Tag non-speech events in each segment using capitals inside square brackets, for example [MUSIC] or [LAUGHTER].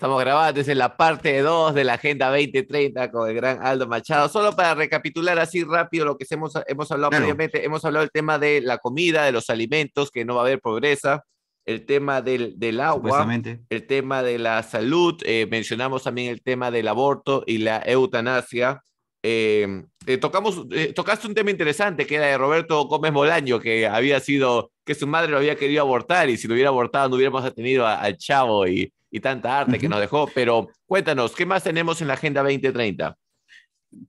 Estamos grabando, es en la parte 2 de la Agenda 2030 con el gran Aldo Machado. Solo para recapitular así rápido lo que hemos, hemos hablado previamente, hemos hablado del tema de la comida, de los alimentos, que no va a haber pobreza, el tema del, del agua, el tema de la salud, eh, mencionamos también el tema del aborto y la eutanasia. Eh, tocamos, eh, tocaste un tema interesante que era de Roberto Gómez Molaño, que había sido, que su madre lo había querido abortar y si lo hubiera abortado no hubiéramos tenido al Chavo y, y tanta arte que nos dejó, pero cuéntanos, ¿qué más tenemos en la Agenda 2030?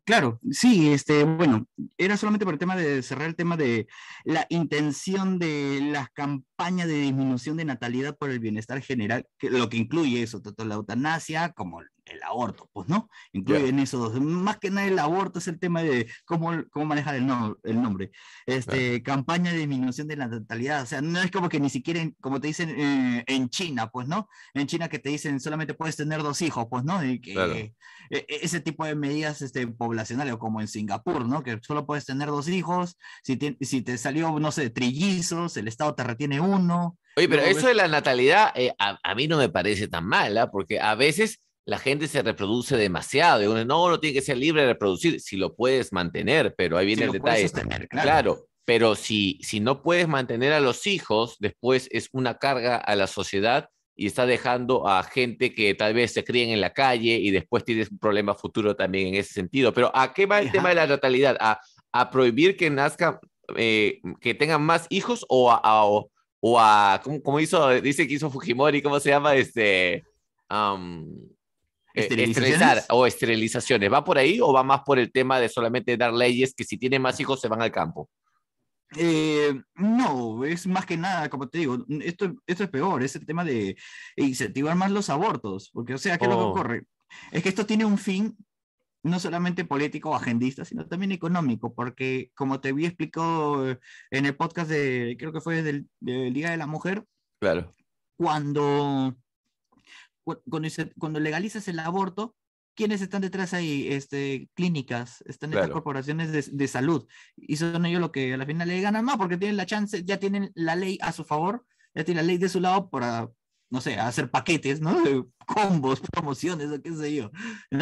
Claro, sí, este, bueno, era solamente por el tema de cerrar el tema de la intención de las campañas de disminución de natalidad por el bienestar general, que, lo que incluye eso, tanto la eutanasia como el aborto, pues, ¿no? Incluyen esos dos. Más que nada el aborto es el tema de cómo, cómo manejar el, nombre. Este, Campaña de disminución de la natalidad. O sea, no es como que ni siquiera, como te dicen eh, en China, pues, ¿no? En China que te dicen solamente puedes tener dos hijos, pues, ¿no? Y que, e, e, ese tipo de medidas este, poblacionales, como en Singapur, ¿no? Que solo puedes tener dos hijos. Si te, si te salió, no sé, trillizos, el Estado te retiene uno. Oye, pero eso de la natalidad eh, a, a, mí no me parece tan mala, ¿ah? porque a veces la gente se reproduce demasiado. Y uno, no, tiene que ser libre de reproducir, si lo puedes mantener, pero ahí viene el detalle. claro. pero si, si no puedes mantener a los hijos, después es una carga a la sociedad y está dejando a gente que tal vez se críen en la calle y después tienes un problema futuro también en ese sentido. Pero ¿a qué va el tema de la natalidad? ¿A, prohibir que nazcan, eh, que tengan más hijos o a, hizo? Dice que hizo Fujimori, ¿cómo se llama? Este... Eh, esterilizar o esterilizaciones. ¿Va por ahí o va más por el tema de solamente dar leyes que si tienen más hijos se van al campo? Eh, no, es más que nada, como te digo, esto, esto es peor, es el tema de incentivar más los abortos, porque o sea, ¿qué es lo que oh. ocurre? Es que esto tiene un fin no solamente político o agendista, sino también económico, porque como te vi, explicado en el podcast de, creo que fue del, de Liga de la Mujer, claro. cuando cuando, legalizas el aborto, ¿quiénes están detrás ahí? Este, clínicas, están detrás corporaciones de, salud. Y son ellos los que a la final le ganan más porque tienen la chance, ya tienen la ley a su favor, ya tienen la ley de su lado para, no sé, hacer paquetes, ¿no? [LAUGHS] Combos, promociones, o qué sé yo.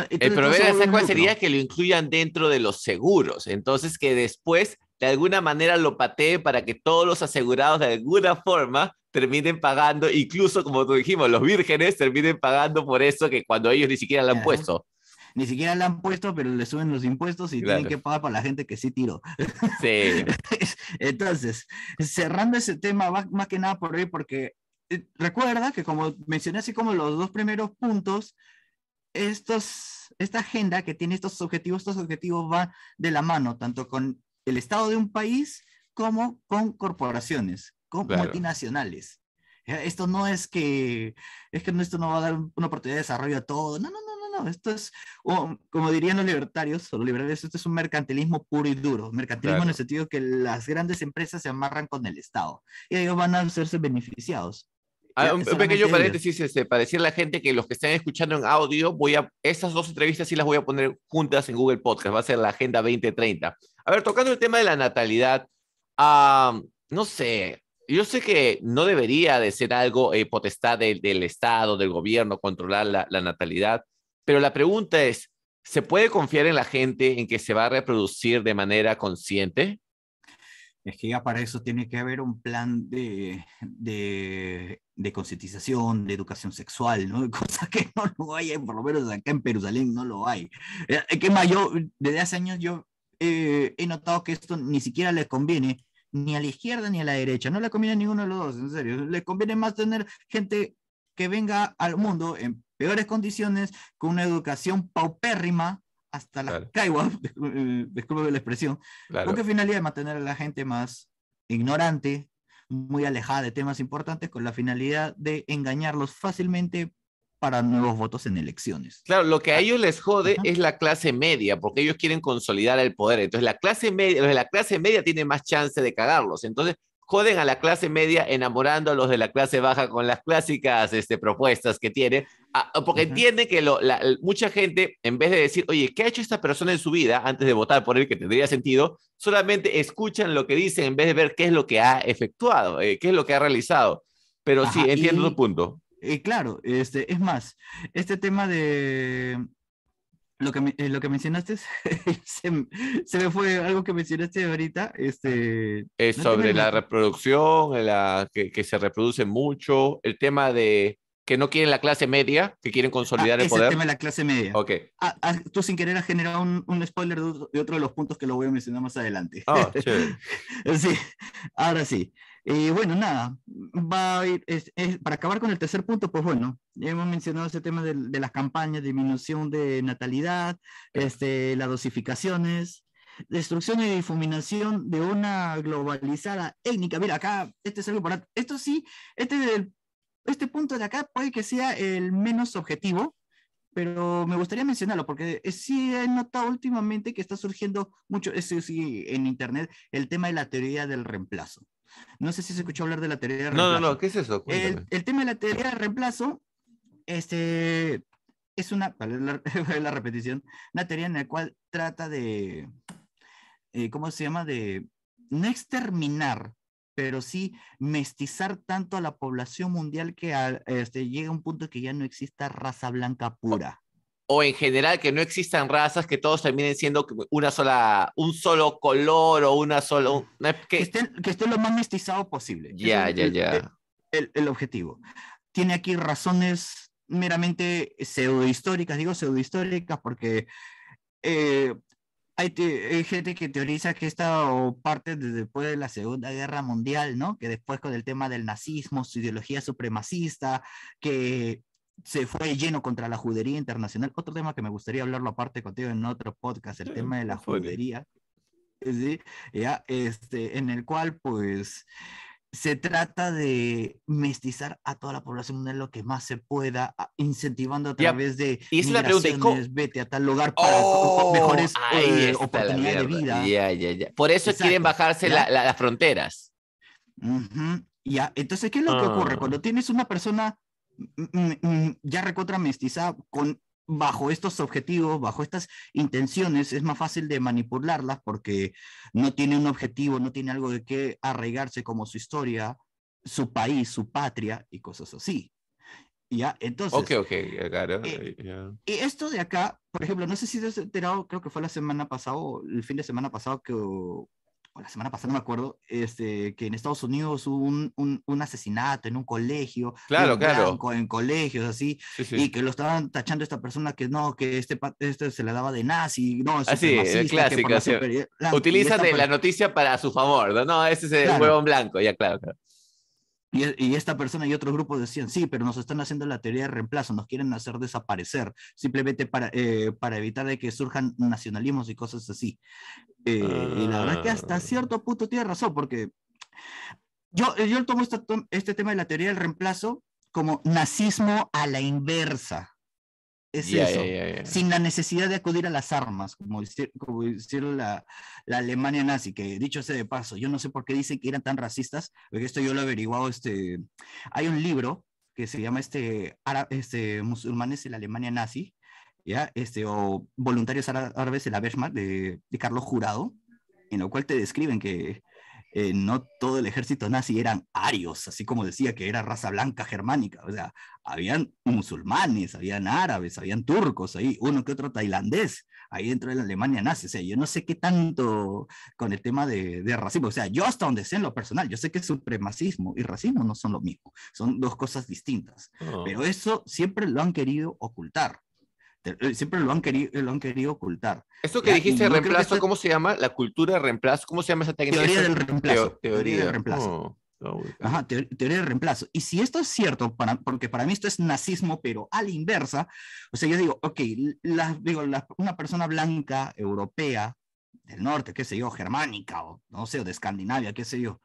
el problema sería que lo incluyan dentro de los seguros. Entonces, que después de alguna manera lo patee para que todos los asegurados de alguna forma terminen pagando, incluso como tú dijimos, los vírgenes terminen pagando por eso que cuando ellos ni siquiera la han puesto. Ni siquiera la han puesto, pero le suben los impuestos y tienen que pagar para la gente que sí tiró. Sí. [LAUGHS] Entonces, cerrando ese tema, más que nada por ahí, porque eh, recuerda que como mencioné así como los dos primeros puntos, estos, esta agenda que tiene estos objetivos, estos objetivos van de la mano, tanto con el Estado de un país como con corporaciones con multinacionales. Eh, esto no es que, es que esto no va a dar una oportunidad de desarrollo a todo. No, no, no, no, no. Esto es, como dirían los libertarios, o los liberales, esto es un mercantilismo puro y duro. Mercantilismo en el sentido que las grandes empresas se amarran con el Estado y ellos van a hacerse beneficiados. Ah, un, pequeño paréntesis este, para decirle a la gente que los que están escuchando en audio, voy a, esas dos entrevistas sí las voy a poner juntas en Google Podcast, va a ser la Agenda 2030. A ver, tocando el tema de la natalidad, ah, no sé, yo sé que no debería de ser algo eh, potestad del, Estado, del gobierno, controlar la, la, natalidad, pero la pregunta es, ¿se puede confiar en la gente en que se va a reproducir de manera consciente? Es que ya para eso tiene que haber un plan de, de, concientización, de educación sexual, ¿no? [LAUGHS] que no lo hay, por lo menos acá en Perusalén no lo hay. Eh, es que más, yo desde hace años yo eh, he notado que esto ni siquiera le conviene ni a la izquierda ni a la derecha. No le conviene a ninguno de los dos, en serio. Le conviene más tener gente que venga al mundo en peores condiciones, con una educación paupérrima, hasta la claro. caiguas, [LAUGHS] la expresión, claro. con qué finalidad de mantener a la gente más ignorante, muy alejada de temas importantes, con la finalidad de engañarlos fácilmente para nuevos votos en elecciones. Claro, lo que a ah, ellos les jode es la clase media, porque ellos quieren consolidar el poder. Entonces, la clase media, la clase media tiene más chance de cagarlos. Entonces, joden a la clase media enamorando a los de la clase baja con las clásicas este, propuestas que tiene, ah, porque entiende que mucha gente, en vez de decir, oye, ¿qué ha hecho esta persona en su vida antes de votar por él, que tendría sentido? Solamente escuchan lo que dicen en vez de ver qué es lo que ha efectuado, eh, qué es lo que ha realizado. Pero sí, entiendo tu punto claro, este, es más, este tema de lo que, eh, lo que mencionaste, [LAUGHS] se, me fue algo que mencionaste ahorita. Este, es sobre la reproducción, la, que, se reproduce mucho, el tema de que no quieren la clase media, que quieren consolidar ah, el poder. el tema de la clase media. Ok. Ah, ah, tú sin querer has generado un, un spoiler de, otro de los puntos que lo voy a mencionar más adelante. Ah, [LAUGHS] sí, ahora sí. Y bueno, nada, va a ir, es, para acabar con el tercer punto, pues bueno, ya hemos mencionado ese tema de, las campañas, disminución de natalidad, este, las dosificaciones, destrucción y difuminación de una globalizada étnica. Mira, acá, este es algo para, esto sí, este es el este punto de acá puede que sea el menos objetivo, pero me gustaría mencionarlo porque eh, sí he notado últimamente que está surgiendo mucho, eso sí, en Internet, el tema de la teoría del reemplazo. No sé si se escuchó hablar de la teoría del reemplazo. No, no, no, ¿qué es eso? El, tema de la teoría del reemplazo este, es una, para la, [LAUGHS] la repetición, una teoría en la cual trata de, eh, ¿cómo se llama? De no exterminar, pero sí mestizar tanto a la población mundial que este, a, un punto que ya no exista raza blanca pura. O, en general que no existan razas, que todos terminen siendo una sola, un solo color o una sola... que... que... estén, lo más mestizado posible. Ya, ya, ya. El objetivo. Tiene aquí razones meramente pseudohistóricas, digo pseudohistóricas porque eh, hay, gente que teoriza que esta parte de después de la Segunda Guerra Mundial, ¿no? Que después con el tema del nazismo, su ideología supremacista, que se fue lleno contra la judería internacional. Otro tema que me gustaría hablarlo aparte contigo en otro podcast, el tema de la judería. ¿sí? Ya, este, en el cual, pues, se trata de mestizar a toda la población de lo que más se pueda, incentivando a través de y la pregunta, vete a tal lugar para oh, mejores eh, oportunidades de vida. Por eso quieren bajarse las fronteras. Entonces, ¿qué es lo que ocurre? Ah. Cuando tienes una persona mm, mm, mm, ya recontra mestizada con bajo estos objetivos, bajo estas intenciones, es más fácil de manipularlas porque no tiene un objetivo, no tiene algo de qué arraigarse como su historia, su país, su patria y cosas así. ¿Ya? Entonces... Ok, ok, claro. Eh, y esto de acá, por ejemplo, no sé si te has enterado, creo que fue la semana pasada, el fin de semana pasado, que la semana pasada, no me acuerdo, este, que en Estados Unidos hubo un, un, asesinato en un colegio, claro, claro. en colegios, así, y que lo estaban tachando esta persona que no, que este, este se la daba de nazi, no, es así, eh, clásica, eh, Utiliza de la noticia para su favor, no, no ese es el huevón blanco, ya claro. Y, esta persona y otros grupos decían, sí, pero nos están haciendo la teoría de reemplazo, nos quieren hacer desaparecer, simplemente para, eh, para evitar de que surjan nacionalismos y cosas así. Eh, y la verdad que hasta ah. cierto punto tiene razón, porque yo, yo tomo este, tema de la teoría del reemplazo como nazismo a la inversa. Es eso, sin la necesidad de acudir a las armas, como, hicieron la, Alemania nazi, que dicho sea de paso, yo no sé por qué dicen que eran tan racistas, porque esto yo lo he averiguado, este, hay un libro que se llama este, este Musulmanes en la Alemania nazi, este, o Voluntarios Árabes de la Wehrmacht de, de Carlos Jurado, en lo cual te describen que eh, no todo el ejército nazi eran arios, así como decía que era raza blanca germánica, o sea, habían musulmanes, habían árabes, habían turcos ahí, uno que otro tailandés, ahí dentro de la Alemania nazi, o sea, yo no sé qué tanto con el tema de, racismo, o sea, yo hasta donde sé en lo personal, yo sé que supremacismo y racismo no son lo mismo, son dos cosas distintas, oh. pero eso siempre lo han querido ocultar. Eh, siempre lo han querido, eh, lo han querido ocultar. esto que dijiste reemplazo, ¿cómo se llama? La cultura de reemplazo, ¿cómo se llama esa técnica? Teoría del reemplazo. teoría. del reemplazo. Oh, teoría del reemplazo. Y si esto es cierto, para, porque para mí esto es nazismo, pero a la inversa, o sea, yo digo, ok, digo, una persona blanca, europea, del norte, qué sé yo, germánica, o no sé, o de Escandinavia, qué sé yo,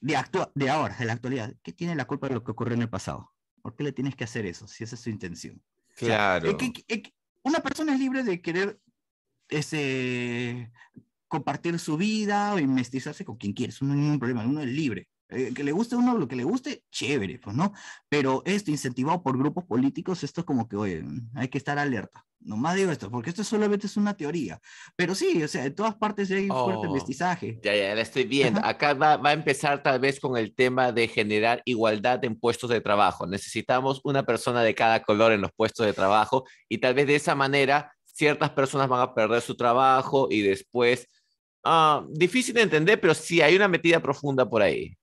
de, de ahora, de la actualidad, ¿qué tiene la culpa de lo que ocurrió en el pasado? ¿Por qué le tienes que hacer eso si esa es su intención? Claro. una persona es libre de querer ese, compartir su vida o mestizarse con quien quiera, eso no ningún problema, uno es libre. Eh, que le guste a uno lo que le guste, chévere, pues, ¿no? Pero esto, incentivado por grupos políticos, esto es como que, oye, hay que estar alerta. Nomás digo esto, porque esto solamente es una teoría. Pero sí, o sea, en todas partes hay un fuerte oh. mestizaje. Ya, ya, la estoy viendo. Acá va, va, a empezar tal vez con el tema de generar igualdad en puestos de trabajo. Necesitamos una persona de cada color en los puestos de trabajo y tal vez de esa manera ciertas personas van a perder su trabajo y después... Ah, difícil de entender, pero sí hay una metida profunda por ahí.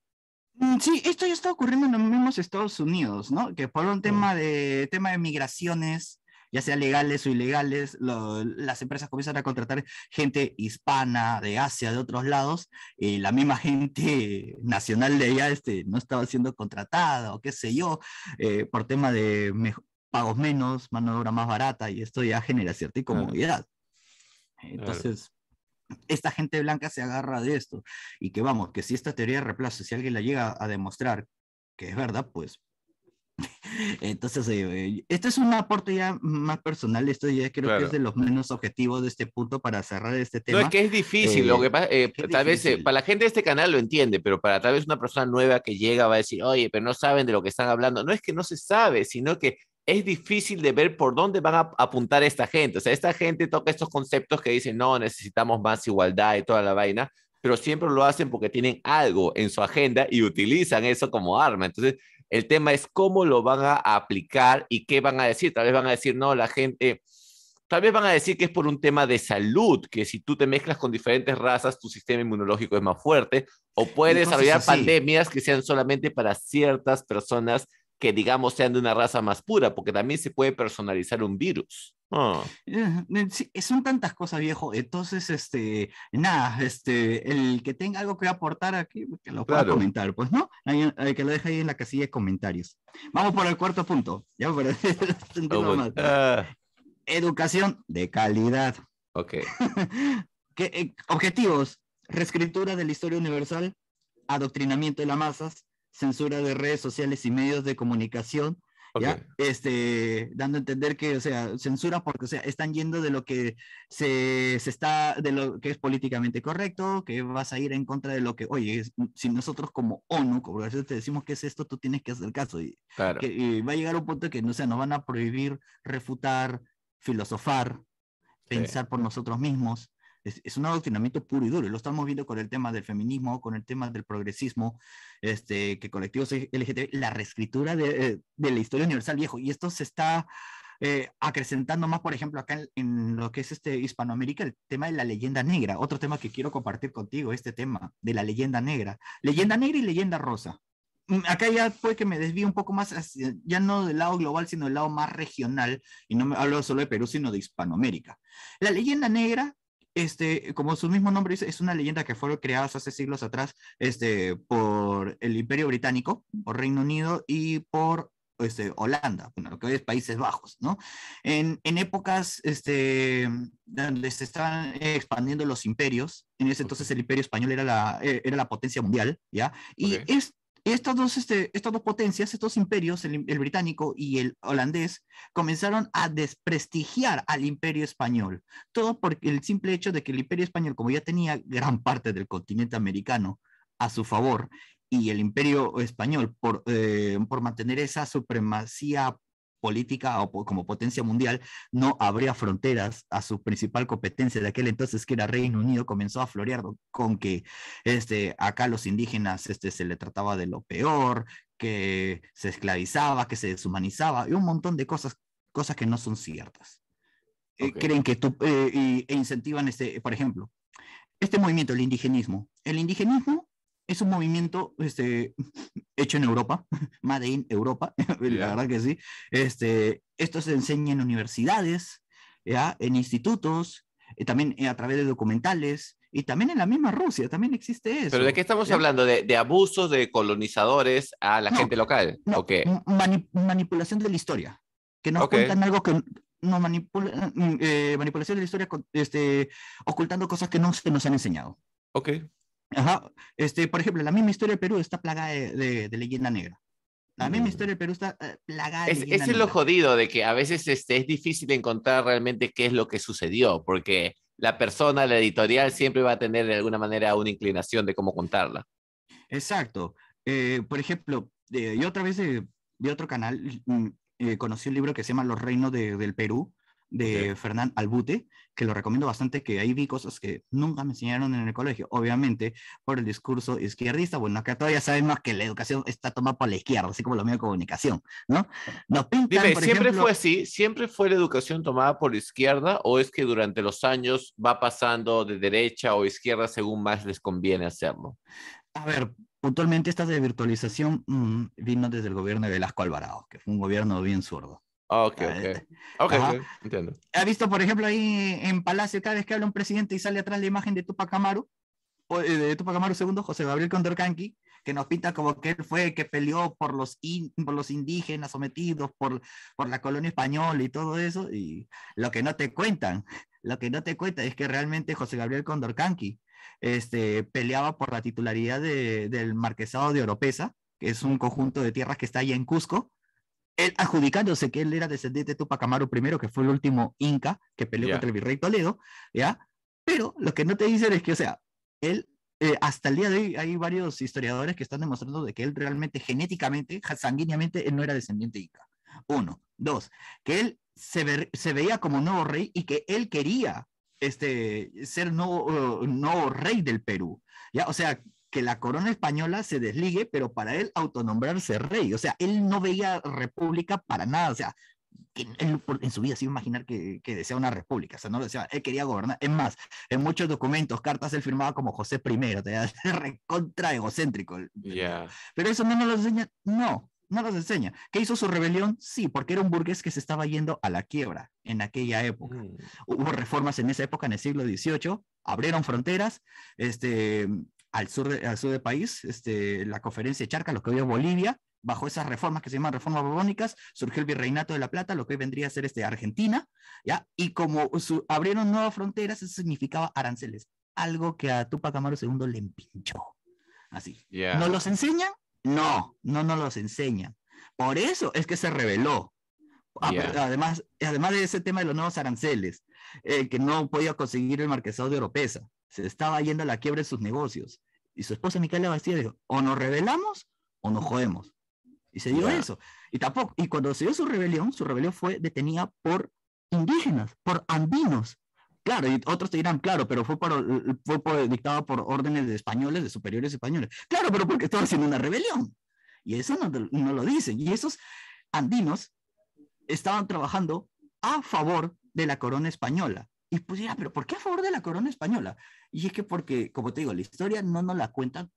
Mm, sí, esto ya está ocurriendo en los mismos Estados Unidos, ¿no? Que por un tema de, tema de migraciones, ya sea legales o ilegales, las empresas comienzan a contratar gente hispana, de Asia, de otros lados, y la misma gente nacional de allá este, no estaba siendo contratada o qué sé yo, eh, por tema de pagos menos, mano de obra más barata, y esto ya genera cierta incomodidad. Entonces, esta gente blanca se agarra de esto. Y que vamos, que si esta teoría de si alguien la llega a demostrar que es verdad, pues [LAUGHS] entonces, eh, esto es un aporte ya más personal, esto ya creo que es de los menos objetivos de este punto para cerrar este tema. No, es que es difícil, lo eh, que eh, tal vez para la gente de este canal lo entiende, pero para tal vez una persona nueva que llega va a decir, oye, pero no saben de lo que están hablando. No es que no se sabe, sino que es difícil de ver por dónde van a apuntar esta gente. O sea, esta gente toca estos conceptos que dicen, no, necesitamos más igualdad y toda la vaina, pero siempre lo hacen porque tienen algo en su agenda y utilizan eso como arma. Entonces, el tema es cómo lo van a aplicar y qué van a decir. Tal vez van a decir, no, la gente, tal vez van a decir que es por un tema de salud, que si tú te mezclas con diferentes razas, tu sistema inmunológico es más fuerte, o puede desarrollar pandemias que sean solamente para ciertas personas que digamos sean de una raza más pura, porque también se puede personalizar un virus. Eh, eh, son tantas cosas, viejo. Entonces, este, nada, este, el que tenga algo que aportar aquí, que lo pueda comentar, pues, ¿no? hay eh, que lo deje ahí en la casilla de comentarios. Vamos por el cuarto punto. [LAUGHS] Ah, ah. Educación de calidad. Ok. [LAUGHS] ¿Qué, objetivos, reescritura de la historia universal, adoctrinamiento de las masas, censura de redes sociales y medios de comunicación, ¿ya? Este, dando a entender que, o sea, censura porque, o sea, están yendo de lo que se, está, de lo que es políticamente correcto, que vas a ir en contra de lo que, oye, si nosotros como ONU, como te decimos que es esto, tú tienes que hacer caso. Y, va a llegar un punto que, no sea, nos van a prohibir refutar, filosofar, pensar por nosotros mismos es, un adoctrinamiento puro y duro. Y lo estamos viendo con el tema del feminismo, con el tema del progresismo, este, que colectivos LGTB, la reescritura de, eh, de la historia universal viejo. Y esto se está eh, acrecentando más, por ejemplo, acá en, lo que es este Hispanoamérica, el tema de la leyenda negra. Otro tema que quiero compartir contigo, este tema de la leyenda negra. Leyenda negra y leyenda rosa. Mm, acá ya fue que me desvío un poco más, ya no del lado global, sino del lado más regional, y no me hablo solo de Perú, sino de Hispanoamérica. La leyenda negra este, como su mismo nombre dice, es una leyenda que fueron creadas hace siglos atrás este, por el Imperio Británico, por Reino Unido y por este, Holanda, lo que hoy es Países Bajos, ¿no? En, épocas este, donde se estaban expandiendo los imperios, en ese entonces el imperio español era la, eh, era la potencia mundial, ¿ya? Y es, y este, estas dos, potencias, estos imperios, el, británico y el holandés, comenzaron a desprestigiar al imperio español. Todo por el simple hecho de que el imperio español, como ya tenía gran parte del continente americano a su favor, y el imperio español, por, eh, por mantener esa supremacía política o como potencia mundial no abría fronteras a su principal competencia de aquel entonces que era Reino Unido comenzó a florear con que este acá los indígenas este se le trataba de lo peor que se esclavizaba que se deshumanizaba y un montón de cosas cosas que no son ciertas eh, creen que tú, eh, e incentivan este por ejemplo este movimiento el indigenismo el indigenismo es un movimiento este hecho en Europa, [LAUGHS] Made in Europa, [LAUGHS] la verdad que sí. Este, esto se enseña en universidades, ¿ya? en institutos, eh, también eh, a través de documentales. Y también en la misma Rusia, también existe eso. ¿Pero de qué estamos hablando? ¿De, abusos de colonizadores a la gente local? No, que manipulación de la historia. Que nos cuentan algo que, no manipula, eh, manipulación de la historia este, ocultando cosas que no se nos han enseñado. Ok. Ajá. Este, por ejemplo, la misma historia del Perú está plagada de, de, leyenda negra. La misma mm. historia del Perú está eh, plagada de es, leyenda es lo jodido de que a veces este, es difícil encontrar realmente qué es lo que sucedió, porque la persona, la editorial, siempre va a tener de alguna manera una inclinación de cómo contarla. Exacto. Eh, por ejemplo, eh, yo otra vez de, otro canal mm, conocí un libro que se llama Los Reinos de, del Perú, de Fernán Albute, que lo recomiendo bastante, que ahí vi cosas que nunca me enseñaron en el colegio, obviamente por el discurso izquierdista, bueno, acá todavía sabemos que la educación está tomada por la izquierda, así como lo medios de comunicación, ¿no? ¿siempre fue así? ¿Siempre fue la educación tomada por la izquierda o es que durante los años va pasando de derecha o izquierda según más les conviene hacerlo? A ver, puntualmente esta de virtualización mm, vino desde el gobierno de Velasco Alvarado, que fue un gobierno bien zurdo. Ah, ok, ok. Ah, entiendo. Ha visto, por ejemplo, ahí en Palacio, cada vez que habla un presidente y sale atrás la imagen de Tupac Amaru, eh, de Tupac Amaru II, José Gabriel Condorcanqui, que nos pinta como que él fue el que peleó por los, los indígenas sometidos, por, por la colonia española y todo eso, y lo que no te cuentan, lo que no te cuentan es que realmente José Gabriel Condorcanqui este, peleaba por la titularidad de, del marquesado de Oropesa, que es un conjunto de tierras que está allá en Cusco, él, adjudicándose que él era descendiente de Tupac Amaru I, que fue el último inca que peleó contra el virrey Toledo, ¿ya? Pero lo que no te dicen es que, o sea, él, eh, hasta el día de hoy hay varios historiadores que están demostrando de que él realmente genéticamente, sanguíneamente, él no era descendiente inca. Uno. Dos, que él se, se veía como nuevo rey y que él quería este, ser nuevo, nuevo rey del Perú. ¿ya? O sea, que la corona española se desligue, pero para él autonombrarse rey. O sea, él no veía república para nada. O sea, en, en su vida se iba a imaginar que, deseaba desea una república, o sea, no lo deseaba, él quería gobernar. Es más, en muchos documentos, cartas, él firmaba como José I, Te [LAUGHS] recontra egocéntrico. Pero eso no nos lo enseña, no, no nos enseña. ¿Qué hizo su rebelión? Sí, porque era un burgués que se estaba yendo a la quiebra en aquella época. Mm. Hubo reformas en esa época, en el siglo XVIII, abrieron fronteras, este, al sur, de, al sur del país, este, la conferencia de Charca, lo que hoy es Bolivia, bajo esas reformas que se llaman reformas borbónicas, surgió el virreinato de la Plata, lo que hoy vendría a ser este, Argentina, ¿ya? y como abrieron nuevas fronteras, eso significaba aranceles, algo que a Tupac Amaro II le empinchó. Así. ¿No los enseñan? No, no nos los enseñan. Por eso es que se reveló. Ah, además, además de ese tema de los nuevos aranceles, eh, que no podía conseguir el marquesado de Oropesa, se estaba yendo a la quiebra de sus negocios. Y su esposa Micaela Bastida dijo, o nos rebelamos o nos jodemos. Y se dio eso. Y tampoco, y cuando se dio su rebelión, su rebelión fue detenida por indígenas, por andinos. Claro, y otros te dirán, claro, pero fue, por, fue por, dictada por órdenes de españoles, de superiores españoles. Claro, pero porque estaba haciendo una rebelión. Y eso no, lo dicen. Y esos andinos estaban trabajando a favor de la corona española. Y pues ya pero ¿por qué a favor de la corona española? Y es que porque, como te digo, la historia no nos la cuentan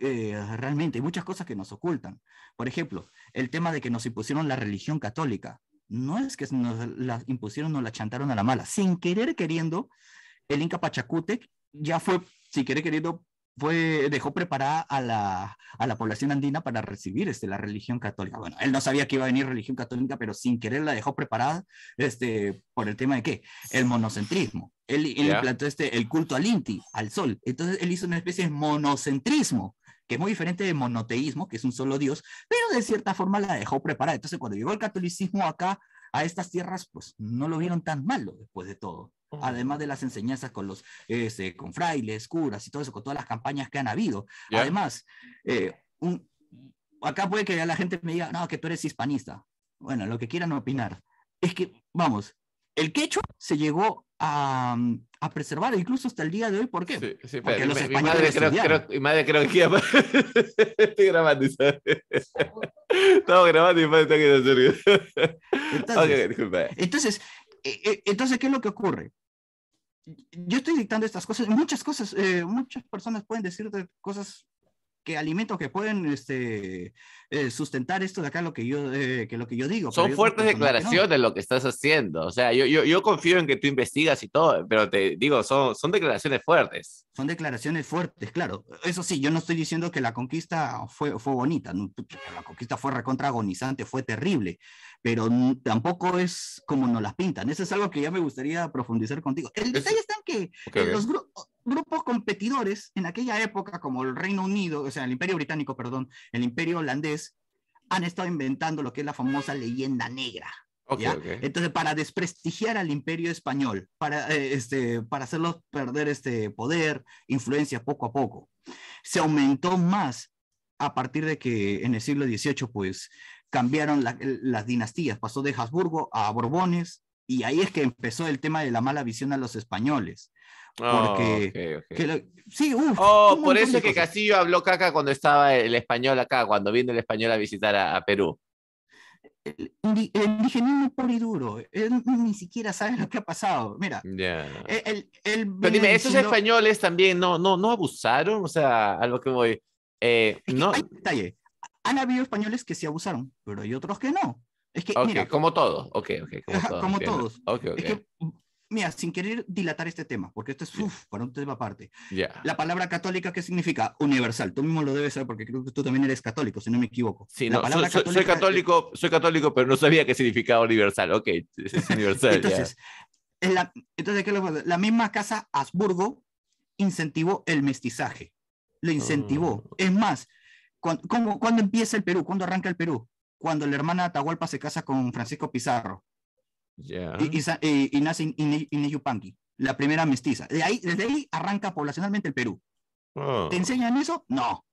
eh, realmente, hay muchas cosas que nos ocultan. Por ejemplo, el tema de que nos impusieron la religión católica. No es que nos la impusieron, o la chantaron a la mala. Sin querer queriendo, el Inca Pachacútec ya fue, sin querer queriendo, dejó preparada a la, a la población andina para recibir este, la religión católica. Bueno, él no sabía que iba a venir religión católica, pero sin querer la dejó preparada este, por el tema de qué? El monocentrismo. Él, él implantó este, el culto al Inti, al sol. Entonces él hizo una especie de monocentrismo que es muy diferente de monoteísmo, que es un solo Dios, pero de cierta forma la dejó preparada. Entonces, cuando llegó el catolicismo acá a estas tierras, pues no lo vieron tan malo después de todo. Además de las enseñanzas con los este, con frailes, curas y todo eso, con todas las campañas que han habido. Además, eh, acá puede que la gente me diga, no, que tú eres hispanista. Bueno, lo que quieran opinar. Es que, vamos, el quechua se llegó a, mm, a, preservar incluso hasta el día de hoy. ¿Por qué? Sí, sí, Porque los españoles mi madre, creo, madre que [LAUGHS] estoy grabando. ¿sabes? Estamos grabando y madre está serio. Entonces, entonces, e, e, entonces, ¿qué es lo que ocurre? Yo estoy dictando estas cosas, muchas cosas, eh, muchas personas pueden decirte cosas que alimentos que pueden este, eh, sustentar esto de acá, lo que yo, eh, que lo que yo digo. Son fuertes declaraciones de lo que estás haciendo. O sea, yo, yo, yo, confío en que tú investigas y todo, pero te digo, son, son declaraciones fuertes. Son declaraciones fuertes, claro. Eso sí, yo no estoy diciendo que la conquista fue, fue bonita. La conquista fue agonizante, fue terrible, pero tampoco es como nos las pintan. Eso es algo que ya me gustaría profundizar contigo. El detalle está en que los grupos grupos competidores en aquella época, como el Reino Unido, o sea, el Imperio Británico, perdón, el Imperio Holandés, han estado inventando lo que es la famosa leyenda negra. Entonces, para desprestigiar al imperio español, para, eh, este, para hacerlos perder este poder, influencia poco a poco. Se aumentó más a partir de que en el siglo XVIII, pues, cambiaron las dinastías, pasó de Habsburgo a Borbones, y ahí es que empezó el tema de la mala visión a los españoles. Porque. Sí, Oh, por eso es que Castillo habló caca cuando estaba el español acá, cuando vino el español a visitar a, Perú. El, indigenismo puro y duro. Él ni siquiera sabe lo que ha pasado. Mira. El, el, Pero dime, esos españoles también no, no, no abusaron, o sea, a lo que voy. Eh, no... Hay detalle. Han habido españoles que sí abusaron, pero hay otros que no. Es que, como todos. Ok, ok. Como todos. como todos. Okay, okay mira, sin querer dilatar este tema, porque esto es para un tema aparte. La palabra católica, ¿qué significa? Universal. Tú mismo lo debes saber porque creo que tú también eres católico, si no me equivoco. Sí, la soy, soy, eh, católico, soy católico, pero no sabía qué significaba universal. Ok, es universal. entonces, la, entonces ¿qué la misma casa Habsburgo incentivó el mestizaje. Lo incentivó. Ah. Es más, cuando, ¿cuándo empieza el Perú? ¿Cuándo arranca el Perú? Cuando la hermana Atahualpa se casa con Francisco Pizarro. Y, nace en la primera mestiza. De ahí, desde ahí arranca poblacionalmente el Perú. Oh. ¿Te enseñan eso? No.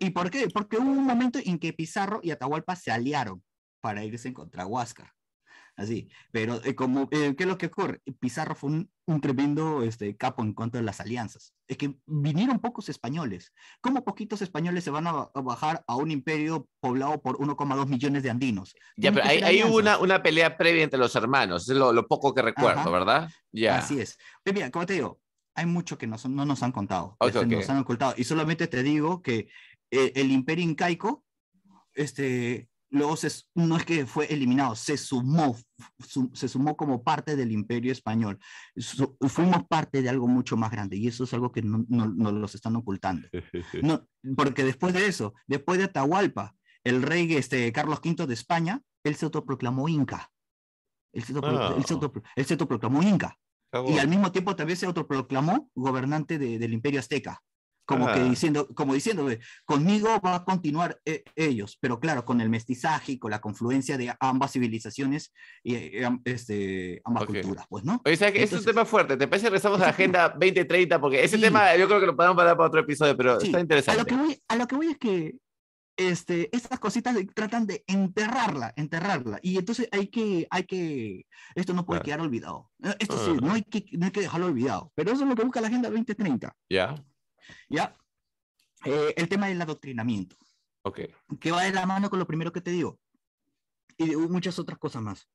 ¿Y por qué? Porque hubo un momento en que Pizarro y Atahualpa se aliaron para irse contra Huáscar así. Pero eh, como, eh, ¿qué es lo que ocurre? Pizarro fue un, tremendo este, capo en cuanto a las alianzas. Es que vinieron pocos españoles. ¿Cómo poquitos españoles se van a, bajar a un imperio poblado por 1,2 millones de andinos? Ya, pero hay, una, una, pelea previa entre los hermanos, es lo, poco que recuerdo, ¿verdad? Ya. Así es. Pero pues mira, como te digo, hay mucho que no, no nos han contado, este, nos han ocultado. Y solamente te digo que eh, el imperio incaico este, luego no es que fue eliminado, se sumó, se sumó como parte del imperio español. fuimos parte de algo mucho más grande y eso es algo que no, nos están ocultando. [LAUGHS] porque después de eso, después de Atahualpa, el rey este, Carlos V de España, él se autoproclamó inca. Él se, ah. autoproclamó, inca. Y al mismo tiempo también se autoproclamó gobernante del imperio azteca como que ah. diciendo, como diciendo, conmigo va a continuar eh, ellos, pero claro, con el mestizaje y con la confluencia de ambas civilizaciones y eh, este, ambas culturas, pues, ¿no? Oye, es un tema fuerte, ¿te parece que regresamos a la Agenda 2030? Porque ese tema yo creo que lo podemos parar para otro episodio, pero está interesante. A lo, que voy, a lo que voy es que este, estas cositas tratan de enterrarla, enterrarla. Y entonces hay que, hay que, esto no puede quedar olvidado. Eh, esto ah. sí, no hay, que, no hay que dejarlo olvidado. Pero eso es lo que busca la Agenda 2030. Ya. ¿ya? Eh, el tema del adoctrinamiento. Que va de la mano con lo primero que te digo. Y muchas otras cosas más.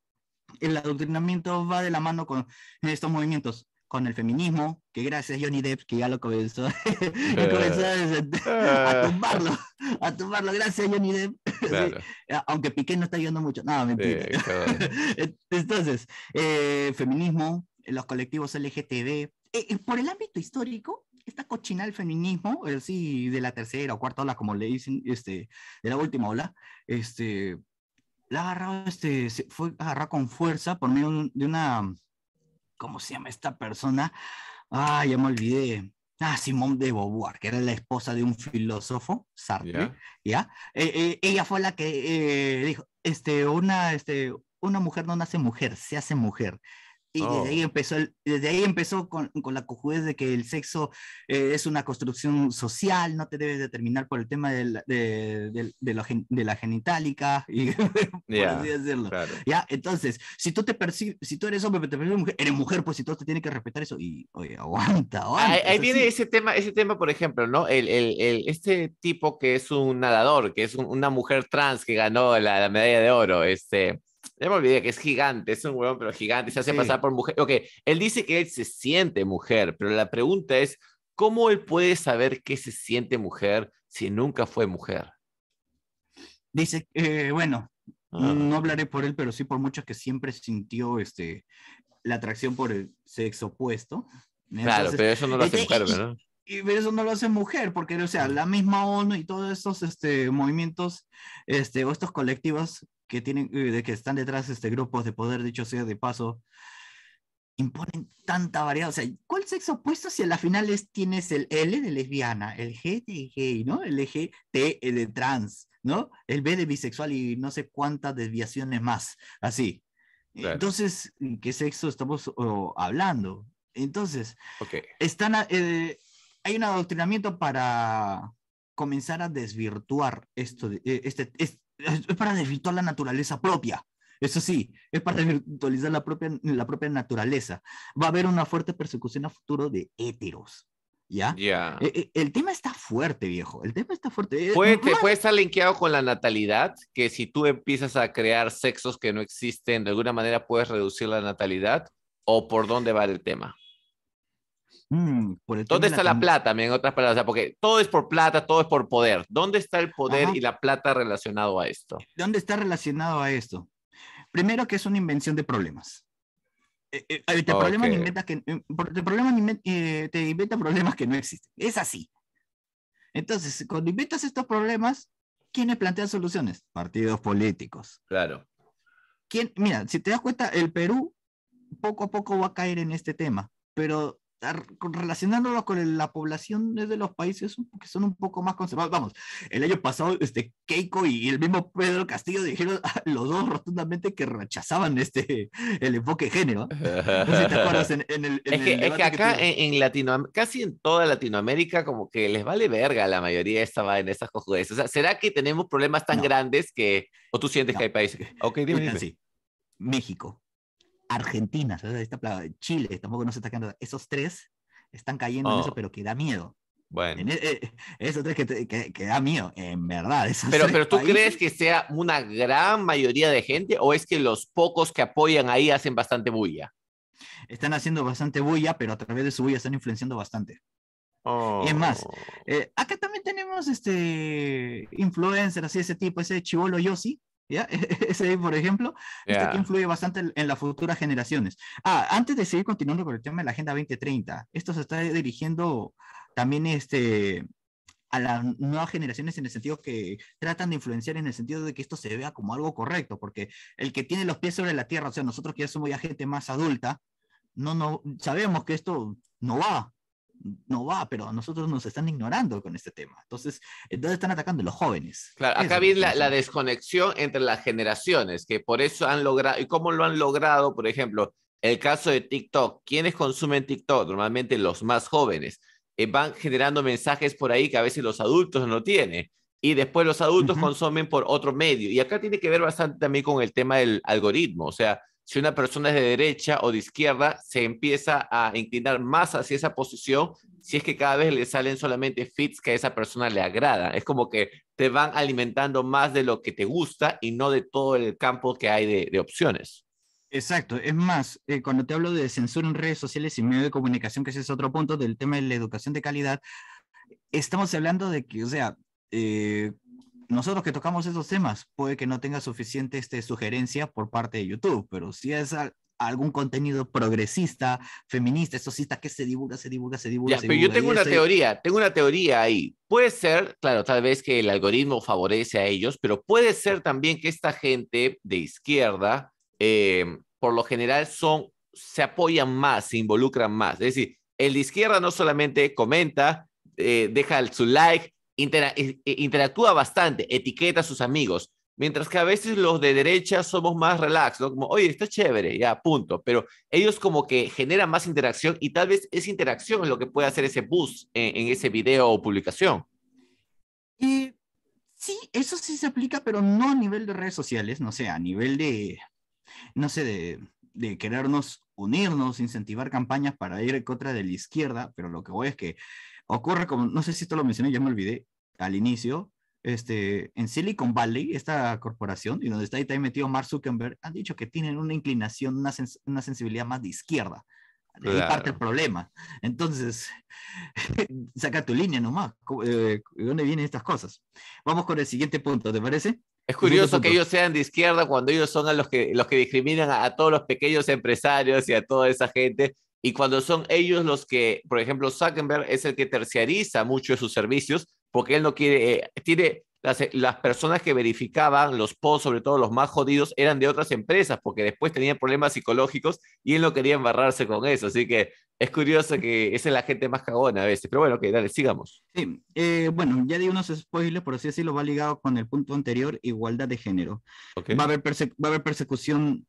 El adoctrinamiento va de la mano con estos movimientos con el feminismo, que gracias Johnny Depp, que ya lo comenzó, [LAUGHS] eh. eh. a, tumbarlo, a tumbarlo, gracias Johnny Depp. [LAUGHS] Aunque Piqué no está ayudando mucho, no, mentira. [LAUGHS] Entonces, feminismo, los colectivos LGTB, por el ámbito histórico, esta cochina del feminismo, el sí, de la tercera o cuarta ola, como le dicen, este, de la última ola, este, la agarró este, fue con fuerza por medio de una, ¿cómo se llama esta persona? Ah, ya me olvidé. Ah, Simone de Beauvoir, que era la esposa de un filósofo, Sartre, ¿ya? Eh, eh, ella fue la que eh, dijo, este, una, este, una mujer no nace mujer, se hace mujer. Y desde oh. ahí empezó, desde ahí empezó con, con la cojudez de que el sexo eh, es una construcción social, no te debes determinar por el tema de la, de, la, genitálica, y, [LAUGHS] ¿Ya? Entonces, si tú, te si tú eres hombre, te percibes mujer, eres mujer, pues si tú te tiene que respetar eso. Y, oye, aguanta, aguanta. Ahí, viene ese, tema, ese tema, por ejemplo, ¿no? El, el, este tipo que es un nadador, que es una mujer trans que ganó la, la medalla de oro, este ya me que es gigante, es un huevón, pero gigante, se hace pasar por mujer. Ok, él dice que él se siente mujer, pero la pregunta es, ¿cómo él puede saber que se siente mujer si nunca fue mujer? Dice, eh, bueno, ah. no hablaré por él, pero sí por muchos que siempre sintió este, la atracción por el sexo opuesto. claro, pero eso no lo hace mujer, ¿verdad? y eso no lo hace mujer, porque, o sea, la misma ONU y todos estos este, movimientos este, o estos colectivos que, tienen, eh, de que están detrás de este, grupos de poder, dicho sea de paso, imponen tanta variedad. O sea, ¿cuál sexo opuesto si a la final tienes el L de lesbiana, el G de gay, ¿no? El G el trans, ¿no? El B de bisexual y no sé cuántas desviaciones más, así. Entonces, ¿qué sexo estamos hablando? Entonces, están... Eh, hay un adoctrinamiento para comenzar a desvirtuar esto, eh, este, es, para desvirtuar la naturaleza propia. Eso sí, es para desvirtualizar la propia, la propia naturaleza. Va a haber una fuerte persecución a futuro de héteros. ¿Ya? Yeah. E, el, tema está fuerte, viejo. El tema está fuerte. puede estar linkeado con la natalidad, que si tú empiezas a crear sexos que no existen, de alguna manera puedes reducir la natalidad, o por dónde va el tema. Mm, por ¿Dónde está la, plata, en otras palabras? porque todo es por plata, todo es por poder. ¿Dónde está el poder y la plata relacionado a esto? ¿Dónde está relacionado a esto? Primero que es una invención de problemas. Eh, eh, te, inventan problemas que, eh, te, eh, te inventa problemas que no existen. Es así. Entonces, cuando inventas estos problemas, ¿quiénes plantean soluciones? Partidos políticos. Claro. ¿Quién? Mira, si te das cuenta, el Perú poco a poco va a caer en este tema, pero relacionándolo con la población de los países que son un poco más conservados. Vamos, el año pasado este, Keiko y el mismo Pedro Castillo dijeron ah, los dos rotundamente que rechazaban este, el enfoque género. es, que, acá en, Latinoamérica, casi en toda Latinoamérica, como que les vale verga la mayoría estaba en esas cojudeces. O sea, ¿será que tenemos problemas tan grandes que... o tú sientes que hay países [LAUGHS] Ok, dime. dime. Sí. México. Argentina, Esta Chile, tampoco nos está quedando. Esos tres están cayendo en eso, oh. pero que da miedo. Bueno. E, eh, esos tres que, que, da miedo, en verdad. pero, pero ¿tú crees que sea una gran mayoría de gente o es que los pocos que apoyan ahí hacen bastante bulla? Están haciendo bastante bulla, pero a través de su bulla están influenciando bastante. Oh. Y es más, oh. eh, acá también tenemos este influencers así ese tipo, ese chivolo Yossi, [LAUGHS] Ese, por ejemplo, influye bastante en, en las futuras generaciones. Ah, antes de seguir continuando con el tema de la Agenda 2030, esto se está dirigiendo también este, a las nuevas generaciones en el sentido que tratan de influenciar en el sentido de que esto se vea como algo correcto, porque el que tiene los pies sobre la tierra, o sea, nosotros que ya somos ya gente más adulta, no, no, sabemos que esto no va, no va, pero a nosotros nos están ignorando con este tema. Entonces, eh, entonces están atacando los jóvenes. Claro, acá viene la, la, desconexión entre las generaciones, que por eso han logrado, y cómo lo han logrado, por ejemplo, el caso de TikTok. ¿Quiénes consumen TikTok? Normalmente los más jóvenes. Eh, van generando mensajes por ahí que a veces los adultos no tienen. Y después los adultos consumen por otro medio. Y acá tiene que ver bastante también con el tema del algoritmo. O sea, si una persona es de derecha o de izquierda, se empieza a inclinar más hacia esa posición si es que cada vez le salen solamente fits que a esa persona le agrada. Es como que te van alimentando más de lo que te gusta y no de todo el campo que hay de, opciones. Exacto, es más, eh, cuando te hablo de censura en redes sociales y medios de comunicación, que ese es otro punto del tema de la educación de calidad, estamos hablando de que, o sea, eh, nosotros que tocamos esos temas, puede que no tenga suficiente este, sugerencia por parte de YouTube, pero si es algún contenido progresista, feminista, socialista que se divulga, se divulga, se divulga. pero yo tengo una teoría, tengo una teoría ahí. Puede ser, claro, tal vez que el algoritmo favorece a ellos, pero puede ser también que esta gente de izquierda, em, por lo general, son, se apoyan más, se involucran más. Es decir, el de izquierda no solamente comenta, eh, deja su like, eh, eh, interactúa bastante, etiqueta a sus amigos. Mientras que a veces los de derecha somos más relax, Como, oye, está chévere, ya, punto. Pero ellos como que generan más interacción y tal vez esa interacción es lo que puede hacer ese boost en, ese video o publicación. Y sí, eso sí se aplica, pero no a nivel de redes sociales, no sé, a nivel de, no sé, de, de querernos unirnos, incentivar campañas para ir en contra de la izquierda, pero lo que voy es que ocurre como, no sé si esto lo mencioné, ya me olvidé, al inicio, este, en Silicon Valley, esta corporación, y donde está ahí también metido Mark Zuckerberg, han dicho que tienen una inclinación, una, sensibilidad más de izquierda. De parte el problema. Entonces, [LAUGHS] saca tu línea nomás. Eh, ¿De dónde vienen estas cosas? Vamos con el siguiente punto, ¿te parece? Es curioso que ellos sean de izquierda cuando ellos son a los que, los que discriminan a, todos los pequeños empresarios y a toda esa gente y cuando son ellos los que, por ejemplo, Zuckerberg es el que terciariza mucho de sus servicios, porque él no quiere, eh, tiene eh, las, personas que verificaban los posts, sobre todo los más jodidos, eran de otras empresas, porque después tenían problemas psicológicos y él no quería embarrarse con eso. Así que es curioso que esa es la gente más cagona a veces. Pero bueno, ok, dale, sigamos. Sí, eh, bueno, ya di unos spoilers, por así lo va ligado con el punto anterior, igualdad de género. Va, a haber va a persecución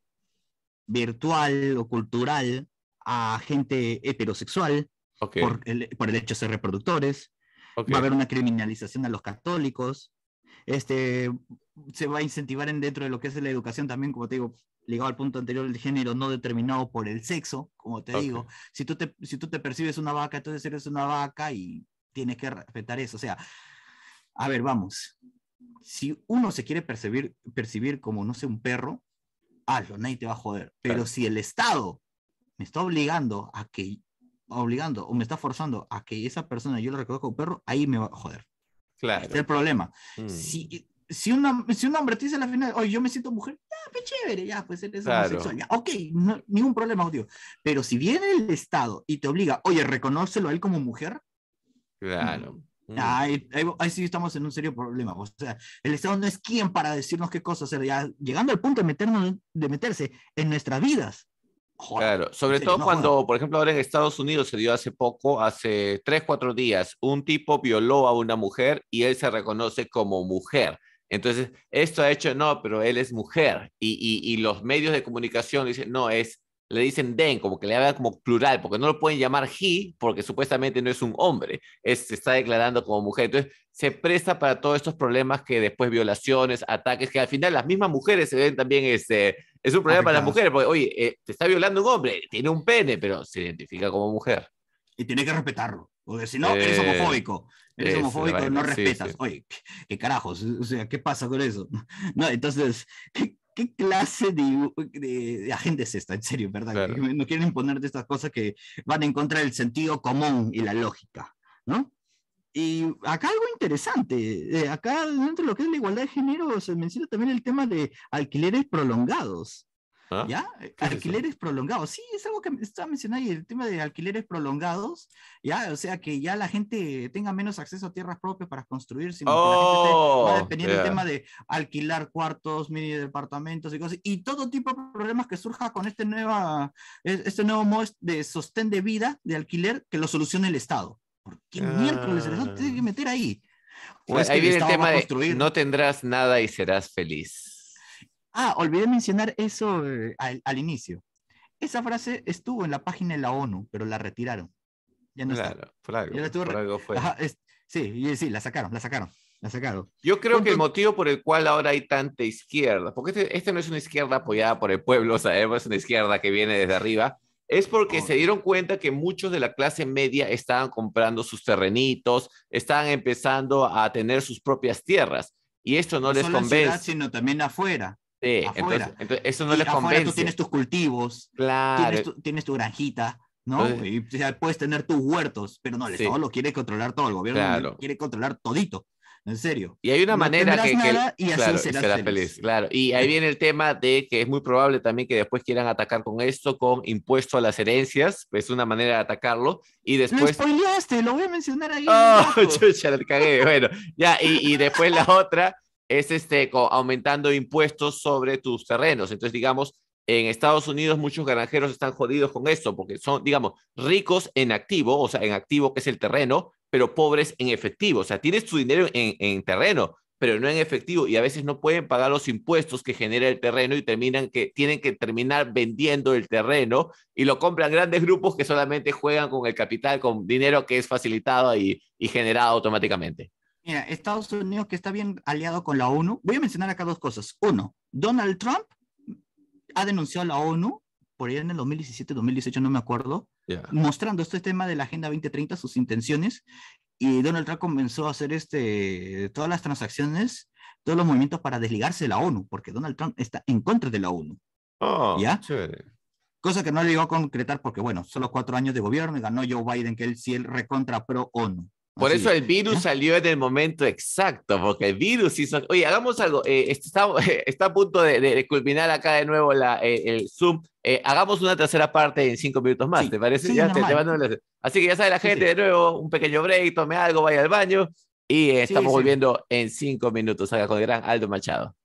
virtual o cultural a gente heterosexual por, el, por el hecho de ser reproductores Va a haber una criminalización a los católicos. Este, se va a incentivar en dentro de lo que es la educación también, como te digo, ligado al punto anterior, el género no determinado por el sexo, como te digo. Si tú te, si tú te percibes una vaca, entonces eres una vaca y tienes que respetar eso. O sea, a ver, vamos. Si uno se quiere percibir, percibir como, no sé, un perro, hazlo, nadie te va a joder. Pero si el Estado me está obligando a que obligando o me está forzando a que esa persona yo la reconozca como perro, ahí me va a joder. Claro. es el problema. Mm. Si, si, si un hombre te dice a la final, oye, yo me siento mujer, ya, qué chévere, ya, pues él es homosexual, ok, ningún problema, tío Pero si viene el Estado y te obliga, oye, reconócelo a él como mujer. Claro. Mm. Mm. Ahí, ahí, sí estamos en un serio problema. O sea, el Estado no es quien para decirnos qué cosas hacer. Ya, llegando al punto de, meternos, de meterse en nuestras vidas, claro, sobre todo cuando, por ejemplo, ahora en Estados Unidos se dio hace poco, hace tres, cuatro días, un tipo violó a una mujer y él se reconoce como mujer. Entonces, esto ha hecho, no, pero él es mujer. Y, y los medios de comunicación dicen, no, es le dicen den, como que le habla como plural, porque no lo pueden llamar he, porque supuestamente no es un hombre, es, se está declarando como mujer. Entonces, se presta para todos estos problemas que después violaciones, ataques, que al final las mismas mujeres se ven también, este, es un problema para las mujeres, porque, oye, eh, te está violando un hombre, tiene un pene, pero se identifica como mujer. Y tiene que respetarlo. Porque si no, eh, eres homofóbico. Eres es, eh, homofóbico, no respetas. Oye, ¿qué, carajos? O sea, ¿qué pasa con eso? [LAUGHS] No, entonces, [LAUGHS] ¿Qué clase de, de, de, es esta? En serio, ¿verdad? No quieren imponerte estas cosas que van en contra del sentido común y la lógica, ¿no? Y acá algo interesante, eh, acá dentro de lo que es la igualdad de género se menciona también el tema de alquileres prolongados. ¿Ah? ¿Ya? Alquileres prolongados. Sí, es algo que estaba mencionando ahí, el tema de alquileres prolongados, ¿ya? O sea, que ya la gente tenga menos acceso a tierras propias para construir, sino que la va oh, dependiendo del tema de alquilar cuartos, mini departamentos y cosas, y todo tipo de problemas que surja con este, nueva, este nuevo modo de sostén de vida, de alquiler, que lo solucione el Estado. ¿Por qué ah. miércoles el Estado tiene que meter ahí? pues ahí viene el, el tema de no tendrás nada y serás feliz. Ah, olvidé mencionar eso eh, al, inicio. Esa frase estuvo en la página de la ONU, pero la retiraron. Ya no claro, fue. sí, sí, la sacaron, la sacaron. La sacaron. Yo creo que el motivo por el cual ahora hay tanta izquierda, porque esta este no es una izquierda apoyada por el pueblo, [LAUGHS] sabemos, es una izquierda que viene desde arriba, es porque se dieron cuenta que muchos de la clase media estaban comprando sus terrenitos, estaban empezando a tener sus propias tierras. Y esto no, no les solo convence. ciudad, sino también afuera afuera. Entonces, eso no y convence. tú tienes tus cultivos, claro. tienes, tu, tienes tu granjita, ¿no? puedes tener tus huertos, pero no, el Estado lo quiere controlar todo, el gobierno lo quiere controlar todito. En serio. Y hay una manera que, y así serás feliz. Claro. Y ahí viene el tema de que es muy probable también que después quieran atacar con esto, con impuesto a las herencias, es una manera de atacarlo. Y después. Lo spoileaste, lo voy a mencionar ahí. Oh, [LAUGHS] chucha, cagué. Bueno, ya, y, y después la otra es este, aumentando impuestos sobre tus terrenos. Entonces, digamos, en Estados Unidos muchos granjeros están jodidos con esto porque son, digamos, ricos en activo, o sea, en activo que es el terreno, pero pobres en efectivo. O sea, tienes tu dinero en, en terreno, pero no en efectivo y a veces no pueden pagar los impuestos que genera el terreno y terminan que tienen que terminar vendiendo el terreno y lo compran grandes grupos que solamente juegan con el capital, con dinero que es facilitado y, y generado automáticamente. Mira, Estados Unidos que está bien aliado con la ONU. Voy a mencionar acá dos cosas. Uno, Donald Trump ha denunciado a la ONU por ahí en el 2017, 2018, no me acuerdo, mostrando este tema de la Agenda 2030, sus intenciones, y Donald Trump comenzó a hacer este, todas las transacciones, todos los movimientos para desligarse de la ONU, porque Donald Trump está en contra de la ONU. Oh, ¿Ya? Cosa que no le llegó a concretar porque, bueno, solo cuatro años de gobierno y ganó Joe Biden, que él sí es recontra pro ONU. Por eso el virus salió en el momento exacto, porque el virus hizo... Oye, hagamos algo, eh, este, [LAUGHS] está, a punto de, culminar acá de nuevo la, eh, el Zoom. Eh, hagamos una tercera parte en cinco minutos más, ¿te parece? Así que ya sabe la gente, de nuevo, un pequeño break, tome algo, vaya al baño y estamos volviendo en cinco minutos acá con el gran Aldo Machado.